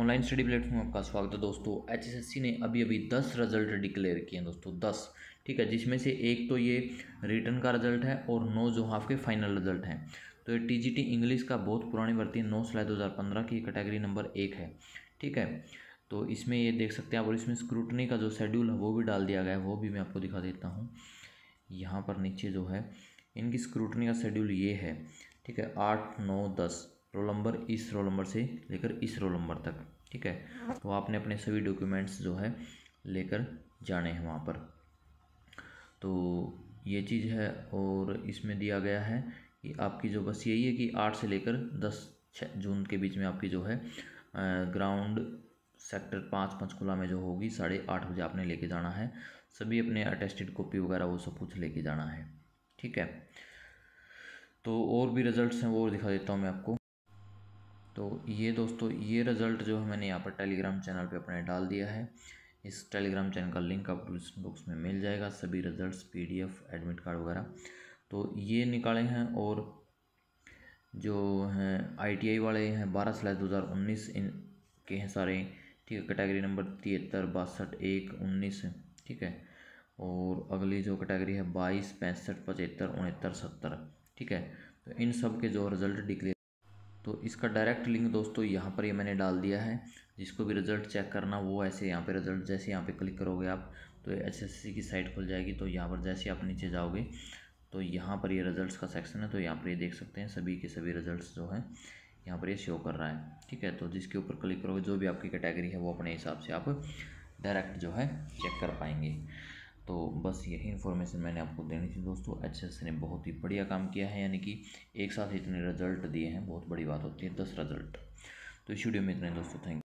online study platform आपका स्वागत है दोस्तों एचएसएससी ने अभी अभी दस रिजल्ट डिक्लेयर किए हैं दोस्तों दस ठीक है जिसमें से एक तो ये रिटर्न का रिजल्ट है और नौ जो हाफ के फाइनल रिजल्ट हैं तो ये टीजीटी इंग्लिश का बहुत पुरानी भर्ती है नौ सिलाई दो हज़ार पंद्रह की कैटेगरी नंबर एक है ठीक है तो इसमें ये देख सकते हैं आप और इसमें स्क्रूटनी का जो शेड्यूल है वो भी डाल दिया गया है वो भी मैं आपको दिखा देता हूँ यहाँ पर नीचे जो है इनकी स्क्रूटनी का शेड्यूल ये है ठीक है आठ नौ दस रोल नंबर इस रोल नंबर से लेकर इस रोल नंबर तक ठीक है तो आपने अपने सभी डॉक्यूमेंट्स जो है लेकर जाने हैं वहाँ पर तो ये चीज़ है और इसमें दिया गया है कि आपकी जो बस यही है कि आठ से लेकर दस छः जून के बीच में आपकी जो है ग्राउंड सेक्टर पाँच पंचकुला में जो होगी साढ़े आठ बजे आपने लेके जाना है सभी अपने अटेस्टेड कॉपी वगैरह वो सब कुछ लेके जाना है ठीक है तो और भी रिजल्ट्स हैं वो दिखा देता हूँ मैं आपको तो ये दोस्तों ये रिज़ल्ट जो है मैंने यहाँ पर टेलीग्राम चैनल पे अपने डाल दिया है इस टेलीग्राम चैनल का लिंक आप डिस्क्रिप्शन बॉक्स में मिल जाएगा सभी रिज़ल्ट पीडीएफ एडमिट कार्ड वगैरह तो ये निकाले हैं और जो हैं आईटीआई वाले हैं बारह सिलाई दो हज़ार उन्नीस इन के हैं सारे ठीक है कैटेगरी नंबर तिहत्तर बासठ एक उन्नीस ठीक है और अगली जो कैटेगरी है बाईस पैंसठ पचहत्तर उनहत्तर सत्तर ठीक है तो इन सब के जो रिज़ल्ट डिक्लेयर तो इसका डायरेक्ट लिंक दोस्तों यहाँ पर ये यह मैंने डाल दिया है जिसको भी रिज़ल्ट चेक करना वो ऐसे यहाँ पे रिज़ल्ट जैसे यहाँ पे क्लिक करोगे आप तो एसएससी की साइट खुल जाएगी तो यहाँ पर जैसे आप नीचे जाओगे तो यहाँ पर ये यह रिज़ल्ट्स का सेक्शन है तो यहाँ पर ये यह देख सकते हैं सभी के सभी रिज़ल्ट जो हैं यहाँ पर ये शो कर रहा है ठीक है तो जिसके ऊपर क्लिक करोगे जो भी आपकी कैटेगरी है वो अपने हिसाब से आप डायरेक्ट जो है चेक कर पाएंगे तो बस यही इन्फॉर्मेशन मैंने आपको देनी थी दोस्तों एच एस ने बहुत ही बढ़िया काम किया है यानी कि एक साथ इतने रिजल्ट दिए हैं बहुत बड़ी बात होती है दस रिजल्ट तो इस वीडियो में इतने दोस्तों थैंक